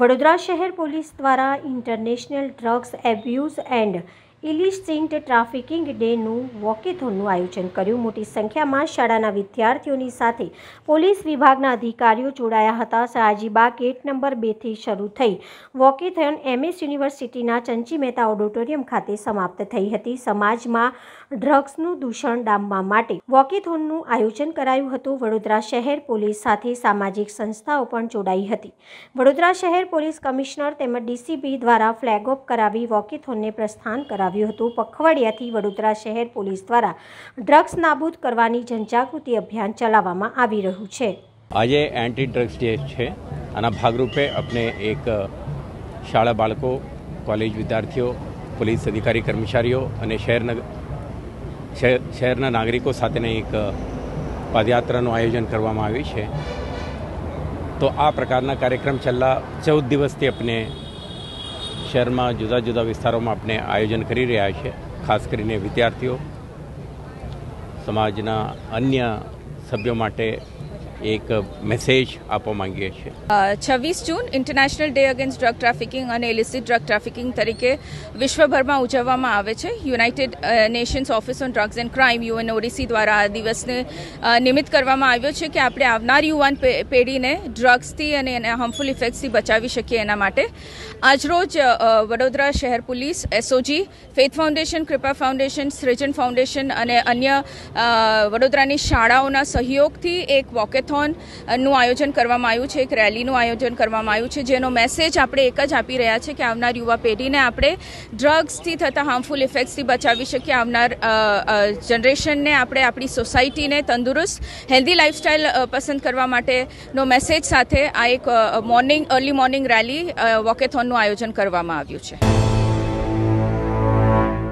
વડોદરા શહેર પોલીસ દ્વારા international drugs abuse and illicit trafficking ડેનું વોકેથોનનું આયોજન કર્યું મોટી સંખ્યામાં શાળાના વિદ્યાર્થીઓની સાથે પોલીસ વિભાગના અધિકારીઓ જોડાયા હતા શાહજીબાગ ગેટ નંબર બેથી શરૂ થઈ વોકેથોન એમએસ યુનિવર્સિટીના ચંચી મહેતા ઓડિટોરિયમ ખાતે સમાપ્ત થઈ હતી સમાજમાં ડ્રગ્સનું દૂષણ ડામવા માટે વોકેથોનનું આયોજન કરાયું હતું વડોદરા શહેર પોલીસ સાથે સામાજિક સંસ્થાઓ પણ જોડાઈ હતી વડોદરા શહેર પોલીસ કમિશનર તેમજ ડીસીબી દ્વારા ફ્લેગ ઓફ કરાવી વોકેથોનને પ્રસ્થાન કરાવ્યું આવ્યું હતું પખવાડિયાથી વડોદરા શહેર પોલીસ દ્વારા ડ્રગ્સ નાબૂદ કરવાની જનજાગૃતિ અભિયાન ચલાવવામાં આવી રહ્યું છે આજે એન્ટી ડ્રગ્સ ડે છે આના ભાગરૂપે આપણે એક શાળા બાળકો કોલેજ વિદ્યાર્થીઓ પોલીસ અધિકારી કર્મચારીઓ અને શહેરના શહેરના નાગરિકો સાથેની એક પદયાત્રાનું આયોજન કરવામાં આવ્યું છે તો આ પ્રકારના કાર્યક્રમ છેલ્લા ચૌદ દિવસથી આપણે શહેરમાં જુદા જુદા વિસ્તારોમાં આપણે આયોજન કરી રહ્યા છે ખાસ કરીને વિદ્યાર્થીઓ સમાજના અન્ય સભ્યો માટે એક મેસેજ આપવા માંગીએ છીએ છવ્વીસ June international day against drug trafficking અને ઇલિસિટ ડ્રગ ટ્રાફિકિંગ તરીકે વિશ્વભરમાં ઉજવવામાં આવે છે United Nations office on drugs and crime UN ODC દ્વારા આ દિવસને નિમિત્ત કરવામાં આવ્યો છે કે આપણે આવનાર યુવાન પેઢીને ડ્રગ્સથી અને એના હાર્મફુલ ઇફેક્ટ્સથી બચાવી શકીએ એના માટે આજરોજ વડોદરા શહેર police SOG Faith foundation Kripa foundation Srijan foundation અને અન્ય વડોદરાની શાળાઓના સહયોગથી એક વોકેટ મેરેથોનનું આયોજન કરવામાં આવ્યું છે એક રેલીનું આયોજન કરવામાં આવ્યું છે જેનો મેસેજ આપણે એક જ આપી રહ્યા છે કે આવનાર યુવા પેઢીને આપણે ડ્રગ્સથી થતા હાર્મફુલ ઇફેક્ટ્સથી બચાવી શકીએ આવનાર જનરેશનને આપણે આપણી સોસાયટીને તંદુરસ્ત હેલ્ધી લાઇફસ્ટાઇલ પસંદ કરવા માટેનો મેસેજ સાથે આ એક મોર્નિંગ અર્લી મોર્નિંગ રેલી વોકેથોનનું આયોજન કરવામાં આવ્યું છે